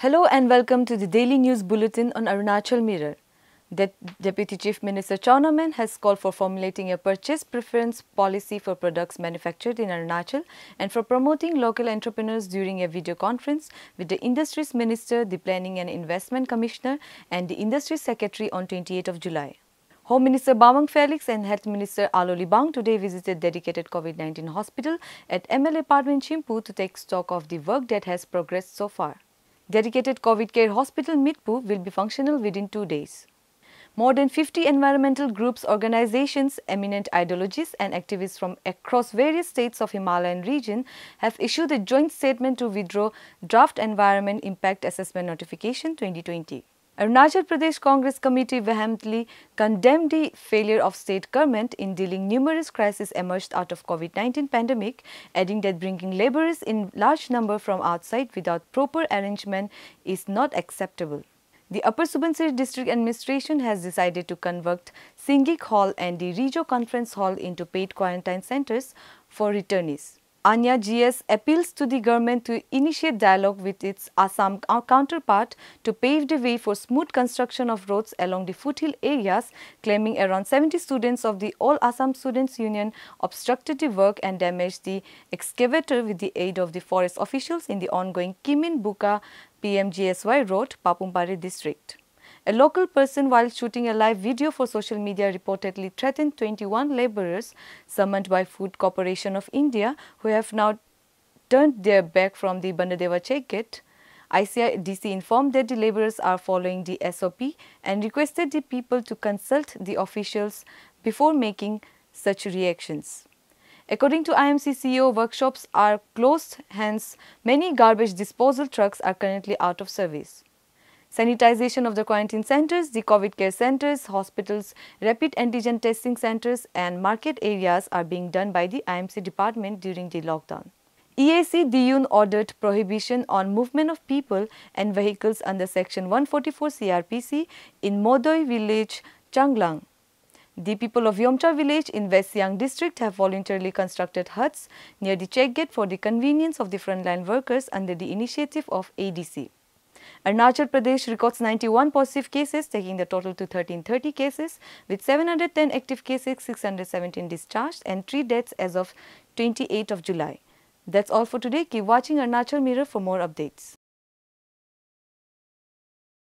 Hello and welcome to the Daily News Bulletin on Arunachal Mirror. De Deputy Chief Minister Chaunaman has called for formulating a purchase preference policy for products manufactured in Arunachal and for promoting local entrepreneurs during a video conference with the Industries Minister, the Planning and Investment Commissioner and the Industry Secretary on 28th of July. Home Minister Bawang Felix and Health Minister Aloli Bang today visited dedicated COVID-19 hospital at MLA Apartment Chimpu to take stock of the work that has progressed so far. Dedicated COVID Care Hospital Mitpu will be functional within two days. More than 50 environmental groups, organizations, eminent ideologists and activists from across various states of Himalayan region have issued a joint statement to withdraw draft Environment Impact Assessment Notification 2020. Arunachal Pradesh Congress Committee vehemently condemned the failure of state government in dealing numerous crises emerged out of COVID-19 pandemic, adding that bringing laborers in large number from outside without proper arrangement is not acceptable. The Upper Subansiri District Administration has decided to convert Singik Hall and the Rijo Conference Hall into paid quarantine centers for returnees. Anya GS appeals to the government to initiate dialogue with its Assam counterpart to pave the way for smooth construction of roads along the foothill areas, claiming around 70 students of the All Assam Students Union obstructed the work and damaged the excavator with the aid of the forest officials in the ongoing Kimin Buka PMGSY road, Papumpari district. A local person while shooting a live video for social media reportedly threatened 21 laborers summoned by Food Corporation of India who have now turned their back from the Bandadeva checkgate. ICIDC informed that the laborers are following the SOP and requested the people to consult the officials before making such reactions. According to IMC CEO, workshops are closed, hence many garbage disposal trucks are currently out of service sanitization of the quarantine centers, the COVID care centers, hospitals, rapid antigen testing centers and market areas are being done by the IMC department during the lockdown. EAC Diyun ordered prohibition on movement of people and vehicles under section 144 CRPC in Modoi village, Changlang. The people of Yomcha village in West Siang district have voluntarily constructed huts near the check gate for the convenience of the frontline workers under the initiative of ADC. Arunachal Pradesh records 91 positive cases, taking the total to 1330 cases, with 710 active cases, 617 discharged, and 3 deaths as of 28th of July. That's all for today. Keep watching Arunachal Mirror for more updates.